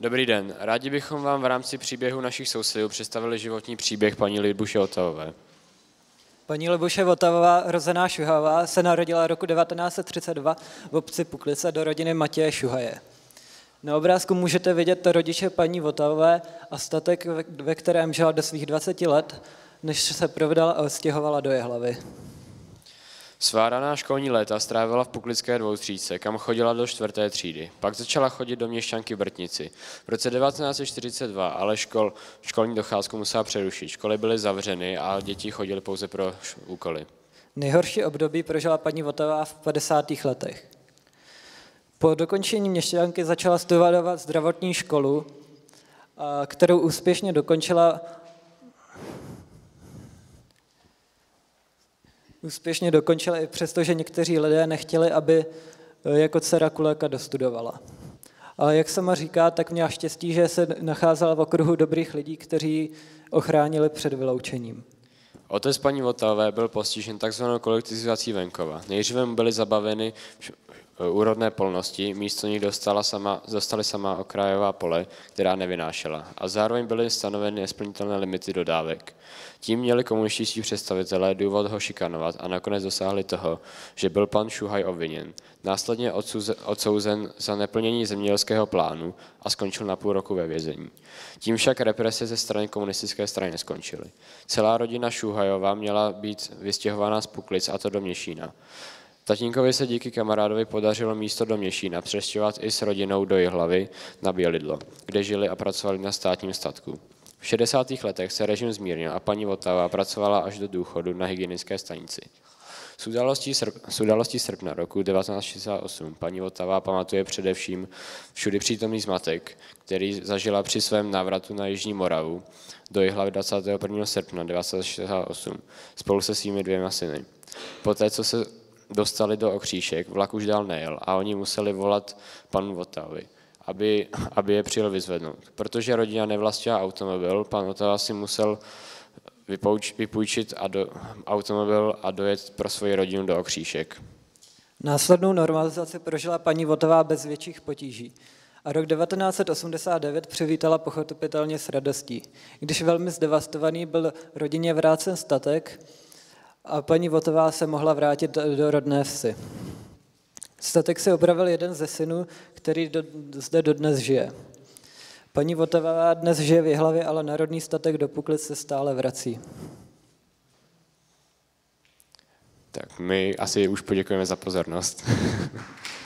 Dobrý den. Rádi bychom vám v rámci příběhu našich sousedů představili životní příběh paní Libuše Otavové. Paní Libuše Otavová, rozená Šuhavá, se narodila roku 1932 v obci Puklice do rodiny Matěje Šuhaje. Na obrázku můžete vidět rodiče paní Votavové a statek, ve kterém žila do svých 20 let, než se provdala a stěhovala do Jehlavy. Svá raná školní léta strávila v Puklické dvoutřídce, kam chodila do čtvrté třídy. Pak začala chodit do měšťanky Brtnici. V roce 1942 ale škol, školní docházku musela přerušit. Školy byly zavřeny a děti chodily pouze pro úkoly. Nejhorší období prožila paní Votová v 50. letech. Po dokončení měšťanky začala studovat zdravotní školu, kterou úspěšně dokončila úspěšně dokončila i přesto, že někteří lidé nechtěli, aby eh, jako dcera Kuleka dostudovala. Ale jak sama říká, tak měla štěstí, že se nacházela v okruhu dobrých lidí, kteří ochránili před vyloučením. Otec paní Votavé byl postižen takzvanou kolektivizací venkova. Nejdříve mu byly zabaveny Eh, úrodné polnosti, místo nich dostala sama, dostali sama okrajová pole, která nevynášela, a zároveň byly stanoveny nesplnitelné limity dodávek. Tím měli komunističtí představitelé důvod ho šikanovat a nakonec dosáhli toho, že byl pan Šuhaj obviněn, následně odsouzen za neplnění zemědělského plánu a skončil na půl roku ve vězení. Tím však represe ze strany komunistické strany neskončily. Celá rodina Šuhajová měla být vystěhována z Puklic a to do Měšína. Tatínkovi se díky kamarádovi podařilo místo do Měšína přestěhovat i s rodinou do Jihlavy na Bělidlo, kde žili a pracovali na státním statku. V 60. letech se režim zmírnil a paní Votava pracovala až do důchodu na hygienické stanici. S událostí, srp, s událostí srpna roku 1968 paní Votava pamatuje především všudy přítomný zmatek, který zažila při svém návratu na Jižní Moravu do Jihlavy 21. srpna 1968 spolu se svými dvěma syny. Poté, co se dostali do okříšek, vlak už dál nejel a oni museli volat panu Votavovi, aby, aby je přijel vyzvednout. Protože rodina nevlastila automobil, pan Votava si musel vypůjčit a do, automobil a dojet pro svoji rodinu do okříšek. Následnou normalizaci prožila paní Votová bez větších potíží a rok 1989 přivítala pochopitelně s radostí. Když velmi zdevastovaný byl rodině vrácen statek, a paní Votová se mohla vrátit do, rodné vsi. Statek si opravil jeden ze synů, který do, zde dodnes žije. Paní Votová dnes žije v Jihlavě, ale národní statek do Puklic se stále vrací. Tak my asi už poděkujeme za pozornost.